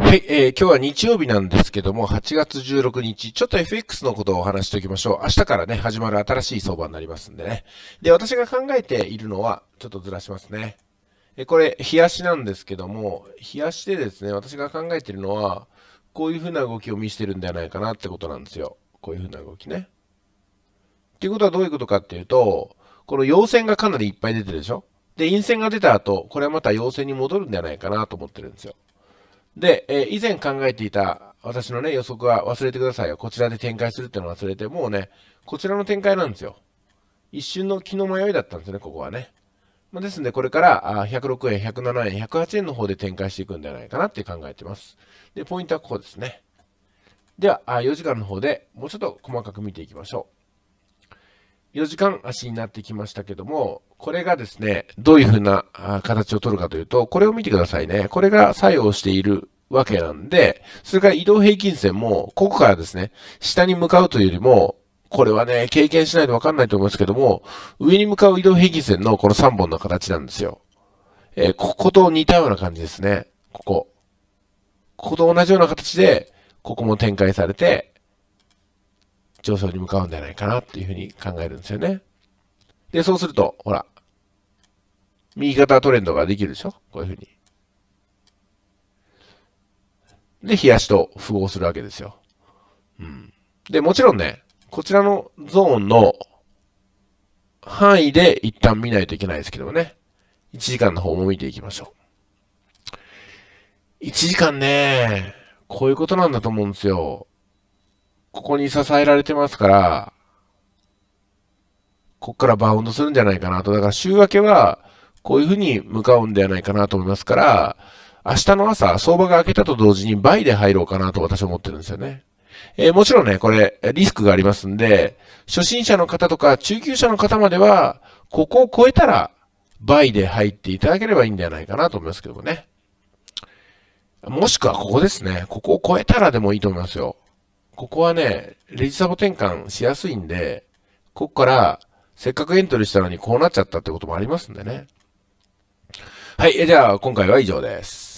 はい、えー、今日は日曜日なんですけども、8月16日、ちょっと FX のことをお話しておきましょう。明日からね、始まる新しい相場になりますんでね。で、私が考えているのは、ちょっとずらしますね。え、これ、冷やしなんですけども、冷やしでですね、私が考えているのは、こういう風な動きを見せてるんではないかなってことなんですよ。こういう風な動きね。っていうことはどういうことかっていうと、この陽線がかなりいっぱい出てるでしょで、陰線が出た後、これはまた陽線に戻るんではないかなと思ってるんですよ。で、えー、以前考えていた私のね、予測は忘れてくださいよ。こちらで展開するっていうのを忘れて、もうね、こちらの展開なんですよ。一瞬の気の迷いだったんですね、ここはね。まあ、ですんで、これから106円、107円、108円の方で展開していくんじゃないかなって考えてます。で、ポイントはここですね。では、4時間の方でもうちょっと細かく見ていきましょう。4時間足になってきましたけども、これがですね、どういうふうな形を取るかというと、これを見てくださいね。これが作用しているわけなんで、それから移動平均線も、ここからですね、下に向かうというよりも、これはね、経験しないとわかんないと思いますけども、上に向かう移動平均線のこの3本の形なんですよ。えー、ここと似たような感じですね。ここ。ここと同じような形で、ここも展開されて、上昇に向かうんじゃないかなっていうふうに考えるんですよね。で、そうすると、ほら、右肩トレンドができるでしょこういうふうに。で、冷やしと符合するわけですよ。うん。で、もちろんね、こちらのゾーンの範囲で一旦見ないといけないですけどもね。1時間の方も見ていきましょう。1時間ね、こういうことなんだと思うんですよ。ここに支えられてますから、ここからバウンドするんじゃないかなと。だから週明けは、こういうふうに向かうんではないかなと思いますから、明日の朝、相場が明けたと同時に倍で入ろうかなと私は思ってるんですよね。えー、もちろんね、これ、リスクがありますんで、初心者の方とか中級者の方までは、ここを超えたら、倍で入っていただければいいんではないかなと思いますけどもね。もしくはここですね。ここを超えたらでもいいと思いますよ。ここはね、レジサボ転換しやすいんで、ここから、せっかくエントリーしたのにこうなっちゃったってこともありますんでね。はい、えじゃあ今回は以上です。